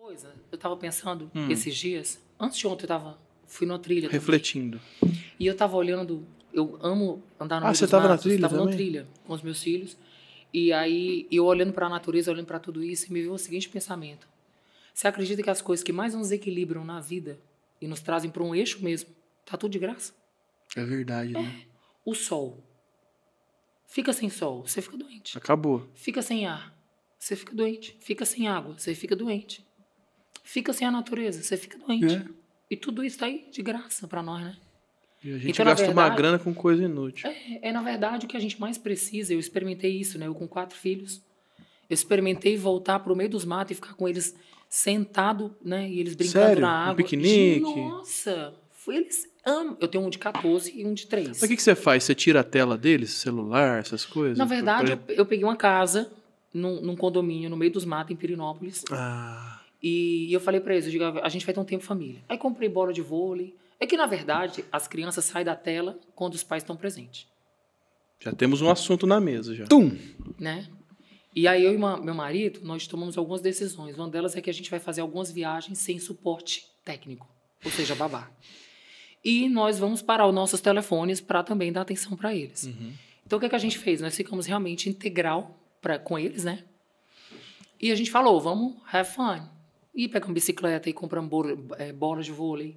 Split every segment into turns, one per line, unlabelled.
Coisa, eu estava pensando hum. esses dias, antes de ontem eu tava, fui numa trilha. Refletindo. Também, e eu estava olhando, eu amo andar no Ah, você estava na trilha? Estava na trilha com os meus filhos. E aí, eu olhando para a natureza, olhando para tudo isso, me veio o seguinte pensamento. Você acredita que as coisas que mais nos equilibram na vida e nos trazem para um eixo mesmo, tá tudo de graça?
É verdade, né? é. né?
O sol. Fica sem sol, você fica doente. Acabou. Fica sem ar, você fica doente. Fica sem água, você fica doente fica sem a natureza, você fica doente. É. E tudo isso tá aí de graça para nós, né?
E a gente então, gasta verdade, uma grana com coisa inútil.
É, é, na verdade, o que a gente mais precisa. Eu experimentei isso, né? Eu com quatro filhos. Eu experimentei voltar pro meio dos matos e ficar com eles sentado, né? E eles brincando Sério? na água. Um piquenique? Nossa! Eles amam. Eu tenho um de 14 e um de 3. Mas o que, que
você faz? Você tira a tela deles? Celular, essas coisas? Na verdade, pra...
eu, eu peguei uma casa num, num, condomínio no meio dos matos, em Pirinópolis.
Ah
e eu falei para eles, eu digo, a gente vai ter um tempo família. Aí comprei bola de vôlei. É que, na verdade, as crianças saem da tela quando os pais estão presentes.
Já temos um assunto na mesa, já. Tum!
Né? E aí eu e uma, meu marido, nós tomamos algumas decisões. Uma delas é que a gente vai fazer algumas viagens sem suporte técnico, ou seja, babá. E nós vamos parar os nossos telefones para também dar atenção para eles. Uhum. Então, o que, é que a gente fez? Nós ficamos realmente integral pra, com eles, né? E a gente falou, vamos have fun. E pegamos bicicleta e compramos é, bolas de vôlei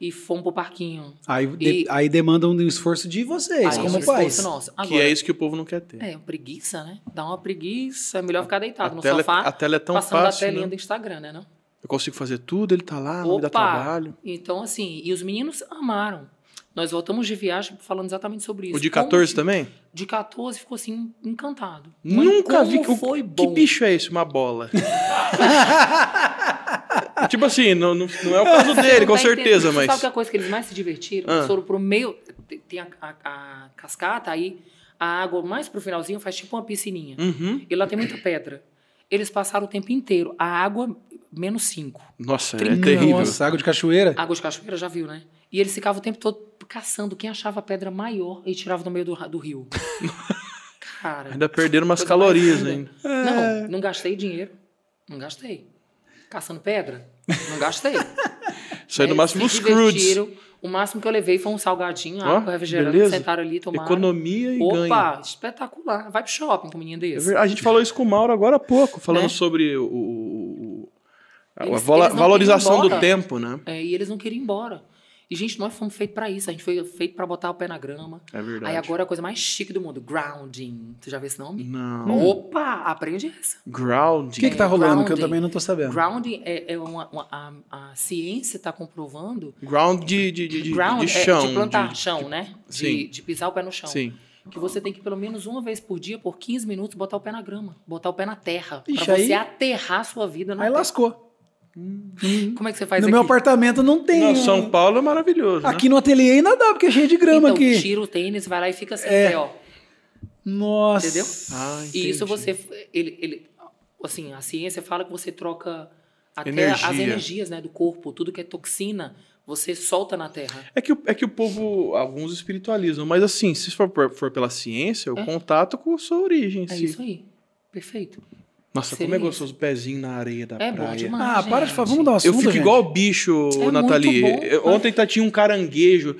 e fomos pro parquinho. Aí, e, aí
demanda um esforço de vocês, aí, como faz pais. que é isso que o povo não quer ter. É,
preguiça, né? Dá uma preguiça, é melhor ficar deitado a no tela, sofá. A tela é tão passando fácil. Passando a telinha né? do Instagram, né? Não?
Eu consigo fazer tudo, ele tá lá, Opa! não me dá trabalho.
Então, assim, e os meninos amaram. Nós voltamos de viagem falando exatamente sobre isso. O de 14 como, também? De 14 ficou assim, encantado.
Nunca vi que foi o, bom. Que bicho é esse? Uma bola. tipo assim, não, não, não, é o caso dele, com tá certeza, mas. Sabe que é a
coisa que eles mais se divertiram? Ah. Eles foram pro meio. Tem a, a, a cascata, aí a água mais pro finalzinho faz tipo uma piscininha. Uhum. E lá tem muita pedra. Eles passaram o tempo inteiro. A água, menos 5.
Nossa, é terrível. Nossa, água de cachoeira.
Água de cachoeira, já viu, né? E eles ficavam o tempo todo caçando quem achava a pedra maior e tirava no meio do, do rio. Cara. Ainda perderam umas calorias ainda. É. Não, não gastei dinheiro. Não gastei. Caçando pedra? Não gastei.
Isso aí é no é, máximo os crudes.
O máximo que eu levei foi um salgadinho, oh, água, refrigerante, sentaram ali, tomaram. Economia e Opa, ganho. Opa, espetacular. Vai pro shopping com um menino desse. É a gente
falou isso com o Mauro agora há pouco, falando né? sobre o, o a eles, eles valorização do tempo, né?
É, e eles não queriam ir embora. E, gente, nós fomos feitos para isso. A gente foi feito para botar o pé na grama.
É verdade. Aí agora
é a coisa mais chique do mundo. Grounding. Tu já viu esse nome?
Não. Hum.
Opa! Aprende essa.
Grounding. O que, que tá rolando? Grounding. Que eu também não tô sabendo.
Grounding é, é uma, uma a, a, ciência tá comprovando.
Ground de, de, de, ground de é chão. É, de plantar de, chão,
de, né? Sim. de pisar o pé no chão. Sim que você tem que pelo menos uma vez por dia, por 15 minutos, botar o pé na grama, botar o pé na terra, para você aí... aterrar a sua vida. aí terra. lascou. Hum. Como é que você faz No aqui? meu
apartamento não tem. Não, São Paulo é maravilhoso. Aqui né? no ateliê ainda dá, porque é cheio de grama então, aqui.
Tira o tênis, vai lá e fica assim, é. ó.
Nossa. Entendeu? Ah, e isso você.
Ele, ele, assim, a ciência fala que você troca até Energia. as energias né, do corpo, tudo que é toxina, você solta na terra.
É que, é que o povo, alguns espiritualizam, mas assim, se for, for pela ciência, o é. contato com a sua origem. É isso aí. Perfeito. Nossa, Seria como é gostoso o pezinho na areia da é praia. Bom demais, ah, gente. para de falar, vamos dar um assunto, Eu fico gente. igual o bicho, é Nathalie. Bom, Ontem tá, tinha um caranguejo.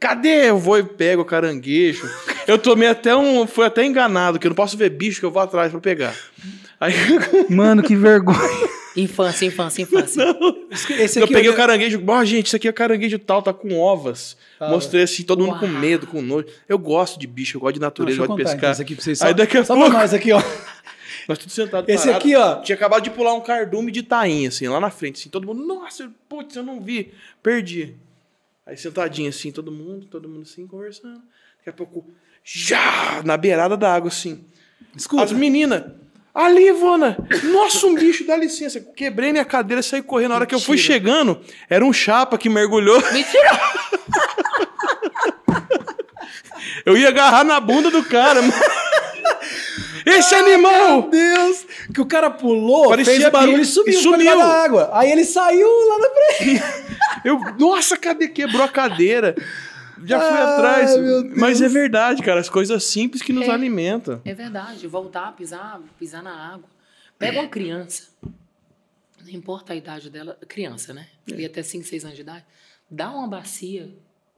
Cadê? Eu vou e pego o caranguejo. eu tomei até um. Fui até enganado, que eu não posso ver bicho que eu vou atrás para pegar. Aí... Mano, que vergonha. Infância, infância, infância. eu peguei eu... É o caranguejo. Bom, gente, isso aqui é caranguejo tal, tá com ovas. Mostrei assim, todo mundo com medo, com nojo. Eu gosto de bicho, eu gosto de natureza, não, eu gosto de pescar. Então, aqui pra vocês, só, daqui a só pouco... pra nós aqui, ó. Nós tudo sentado Esse parado. aqui, ó. Tinha acabado de pular um cardume de tainha, assim, lá na frente, assim. Todo mundo, nossa, putz, eu não vi. Perdi. Aí sentadinho, assim, todo mundo, todo mundo assim, conversando. Daqui a pouco, já! Na beirada da água, assim. Escuta. As meninas. Ali, Ivana! Nossa, um bicho, dá licença. Quebrei minha cadeira, saí correndo. Na hora Mentira. que eu fui chegando, era um chapa que mergulhou. Mentira! eu ia agarrar na bunda do cara, mano esse animal! Meu Deus! Que o cara pulou, Parecia fez barulho e sumiu, e sumiu. na água. Aí ele saiu lá na frente. Eu, nossa, cadê? Quebrou a cadeira.
Já fui atrás. Mas é
verdade, cara. As coisas simples que nos é, alimentam.
É verdade. Voltar, pisar, pisar na água. Pega uma criança. Não importa a idade dela. Criança, né? E é. até 5, 6 anos de idade. Dá uma bacia.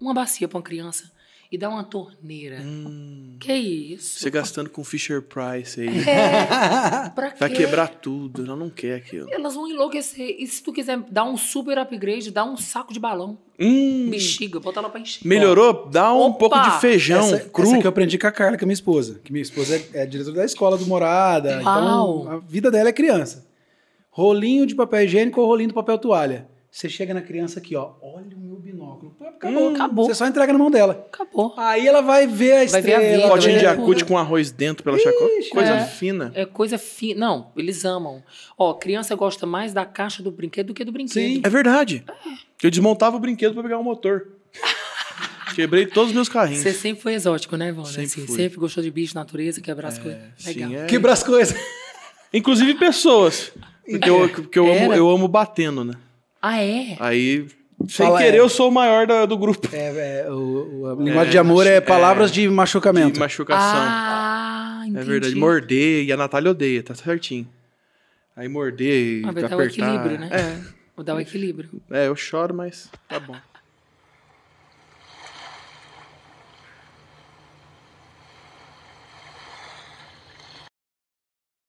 Uma bacia pra uma criança e dá uma torneira. Hum, que isso? Você
gastando com Fisher Price aí. É,
pra quê? Vai quebrar
tudo, ela não quer aquilo.
Elas vão enlouquecer. E se tu quiser dar um super upgrade, dá um saco de balão. Hum, Bexiga, bota lá pra encher. Melhorou?
Dá um Opa! pouco de feijão essa, cru. Essa que eu aprendi com a Carla, que é minha esposa. Que minha esposa é, é diretora da escola do Morada. Então, Uau. Então, a vida dela é criança. Rolinho de papel higiênico ou rolinho de papel toalha? Você chega na criança aqui, ó, olha o meu binóculo. Acabou. Hum, acabou. Você só entrega na mão dela. Acabou. Aí ela vai ver a estrela. Vai ver a vida, Potinho de acute com arroz dentro pela chacota. Coisa é, fina. É coisa
fina. Não, eles amam. Ó, criança gosta mais da caixa do brinquedo do que do brinquedo. Sim, é
verdade. É. Eu desmontava o brinquedo para pegar o um motor. Quebrei todos os meus carrinhos. Você
sempre foi exótico, né, Ivone? Sempre, assim, sempre gostou de bicho, natureza, quebrar as é, coisas. Legal. é... Quebrar as coisas.
Inclusive pessoas. Porque eu, porque eu, amo, eu amo batendo, né? Ah, é? Aí, sem Fala, querer, é. eu sou o maior do grupo. É, é o, o é, linguagem de amor é, é palavras de machucamento. De machucação. Ah, entendi. É verdade. Morder, e a Natália odeia, tá certinho. Aí morder, ah, apertar. Dá o equilíbrio, né? É.
Vou dar o equilíbrio.
É, eu choro, mas tá bom.